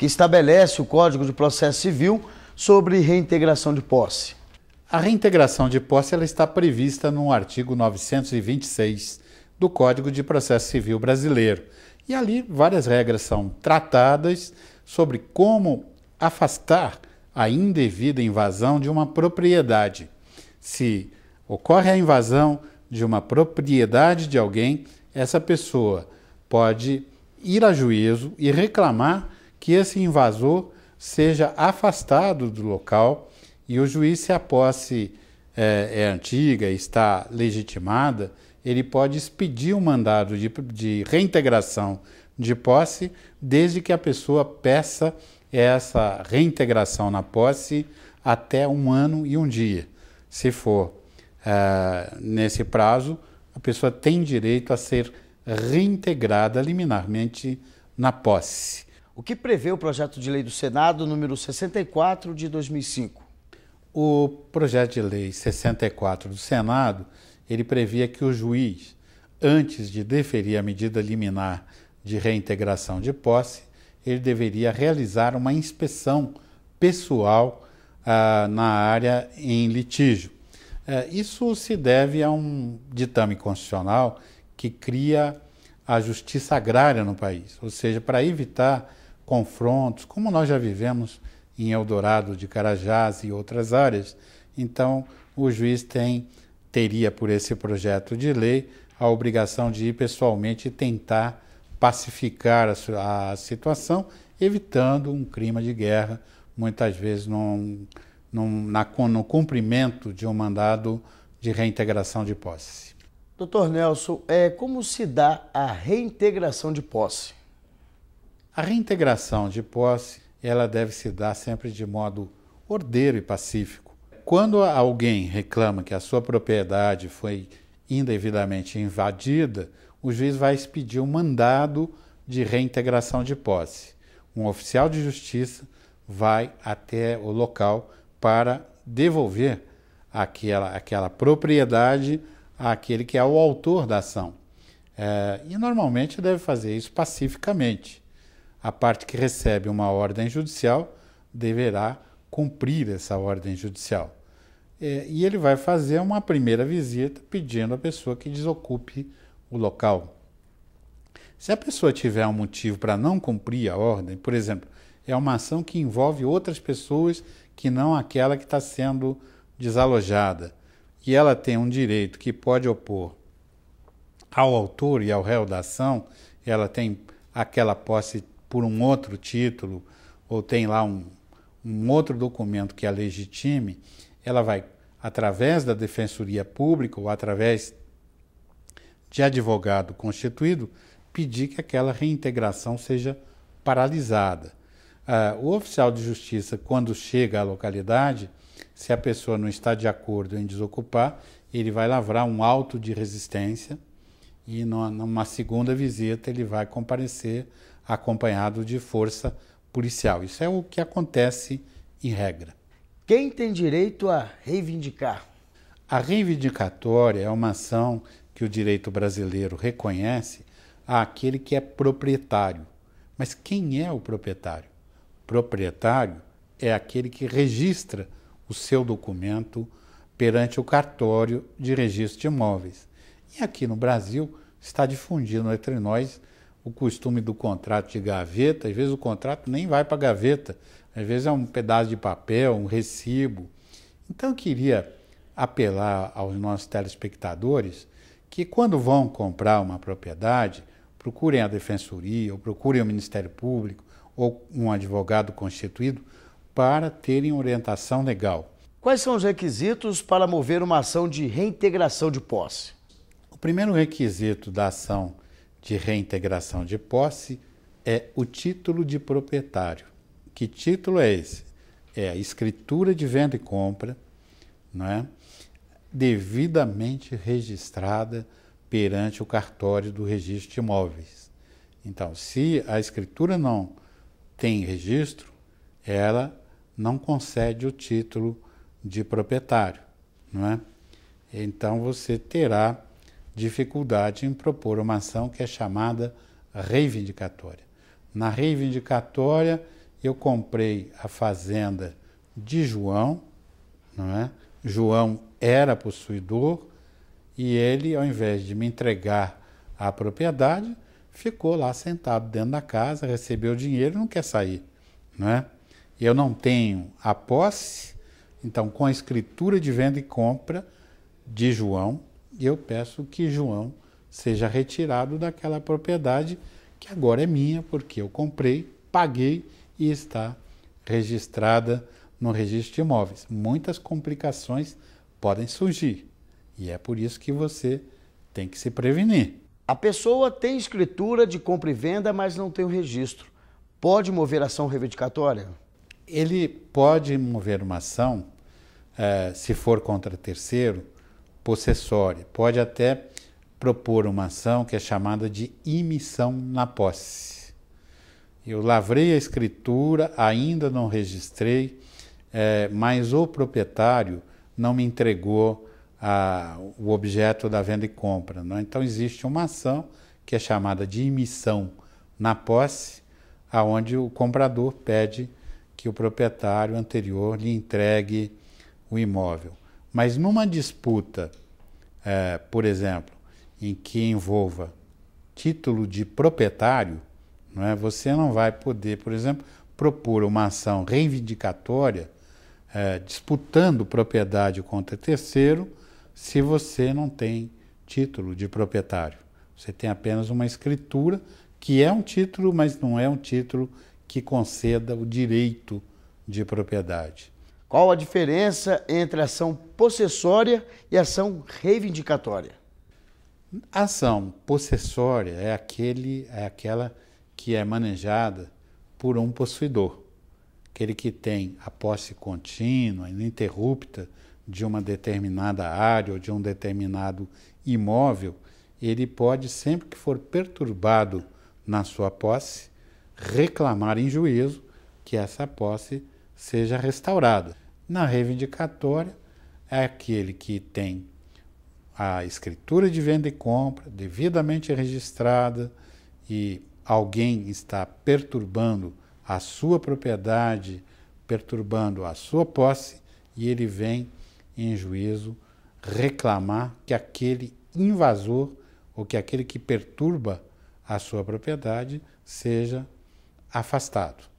que estabelece o Código de Processo Civil sobre reintegração de posse. A reintegração de posse ela está prevista no artigo 926 do Código de Processo Civil Brasileiro. E ali várias regras são tratadas sobre como afastar a indevida invasão de uma propriedade. Se ocorre a invasão de uma propriedade de alguém, essa pessoa pode ir a juízo e reclamar que esse invasor seja afastado do local e o juiz, se a posse é, é antiga, está legitimada, ele pode expedir um mandado de, de reintegração de posse, desde que a pessoa peça essa reintegração na posse até um ano e um dia. Se for é, nesse prazo, a pessoa tem direito a ser reintegrada liminarmente na posse. O que prevê o projeto de lei do Senado número 64 de 2005? O projeto de lei 64 do Senado, ele previa que o juiz, antes de deferir a medida liminar de reintegração de posse, ele deveria realizar uma inspeção pessoal ah, na área em litígio. Eh, isso se deve a um ditame constitucional que cria a justiça agrária no país, ou seja, para evitar confrontos, como nós já vivemos em Eldorado de Carajás e outras áreas. Então, o juiz tem teria por esse projeto de lei a obrigação de ir pessoalmente tentar pacificar a, a situação, evitando um crime de guerra, muitas vezes num, num, na, no cumprimento de um mandado de reintegração de posse. Doutor Nelson, é, como se dá a reintegração de posse? A reintegração de posse ela deve se dar sempre de modo ordeiro e pacífico. Quando alguém reclama que a sua propriedade foi indevidamente invadida, o juiz vai expedir um mandado de reintegração de posse. Um oficial de justiça vai até o local para devolver aquela, aquela propriedade àquele que é o autor da ação. É, e normalmente deve fazer isso pacificamente a parte que recebe uma ordem judicial deverá cumprir essa ordem judicial. É, e ele vai fazer uma primeira visita pedindo à pessoa que desocupe o local. Se a pessoa tiver um motivo para não cumprir a ordem, por exemplo, é uma ação que envolve outras pessoas que não aquela que está sendo desalojada, e ela tem um direito que pode opor ao autor e ao réu da ação, ela tem aquela posse por um outro título ou tem lá um, um outro documento que a legitime, ela vai, através da Defensoria Pública ou através de advogado constituído, pedir que aquela reintegração seja paralisada. Ah, o oficial de justiça, quando chega à localidade, se a pessoa não está de acordo em desocupar, ele vai lavrar um auto de resistência e, numa segunda visita, ele vai comparecer acompanhado de força policial. Isso é o que acontece em regra. Quem tem direito a reivindicar? A reivindicatória é uma ação que o direito brasileiro reconhece àquele que é proprietário. Mas quem é o proprietário? Proprietário é aquele que registra o seu documento perante o cartório de registro de imóveis. E aqui no Brasil está difundido entre nós o costume do contrato de gaveta, às vezes o contrato nem vai para a gaveta, às vezes é um pedaço de papel, um recibo. Então eu queria apelar aos nossos telespectadores que quando vão comprar uma propriedade, procurem a defensoria, ou procurem o Ministério Público, ou um advogado constituído, para terem orientação legal. Quais são os requisitos para mover uma ação de reintegração de posse? O primeiro requisito da ação de reintegração de posse é o título de proprietário. Que título é esse? É a escritura de venda e compra, não é? devidamente registrada perante o cartório do registro de imóveis. Então, se a escritura não tem registro, ela não concede o título de proprietário, não é? Então você terá dificuldade em propor uma ação que é chamada reivindicatória. Na reivindicatória, eu comprei a fazenda de João, não é? João era possuidor e ele, ao invés de me entregar a propriedade, ficou lá sentado dentro da casa, recebeu o dinheiro e não quer sair, não é? Eu não tenho a posse, então com a escritura de venda e compra de João, eu peço que João seja retirado daquela propriedade que agora é minha, porque eu comprei, paguei e está registrada no registro de imóveis. Muitas complicações podem surgir e é por isso que você tem que se prevenir. A pessoa tem escritura de compra e venda, mas não tem o registro. Pode mover ação reivindicatória? Ele pode mover uma ação, eh, se for contra terceiro, possessória. Pode até propor uma ação que é chamada de imissão na posse. Eu lavrei a escritura, ainda não registrei, é, mas o proprietário não me entregou a, o objeto da venda e compra. Né? Então existe uma ação que é chamada de imissão na posse, aonde o comprador pede que o proprietário anterior lhe entregue o imóvel. Mas numa disputa, é, por exemplo, em que envolva título de proprietário, não é, você não vai poder, por exemplo, propor uma ação reivindicatória é, disputando propriedade contra terceiro se você não tem título de proprietário. Você tem apenas uma escritura que é um título, mas não é um título que conceda o direito de propriedade. Qual a diferença entre ação possessória e ação reivindicatória? Ação possessória é, aquele, é aquela que é manejada por um possuidor, aquele que tem a posse contínua, ininterrupta de uma determinada área ou de um determinado imóvel, ele pode, sempre que for perturbado na sua posse, reclamar em juízo que essa posse seja restaurado. Na reivindicatória, é aquele que tem a escritura de venda e compra devidamente registrada e alguém está perturbando a sua propriedade, perturbando a sua posse, e ele vem em juízo reclamar que aquele invasor ou que aquele que perturba a sua propriedade seja afastado.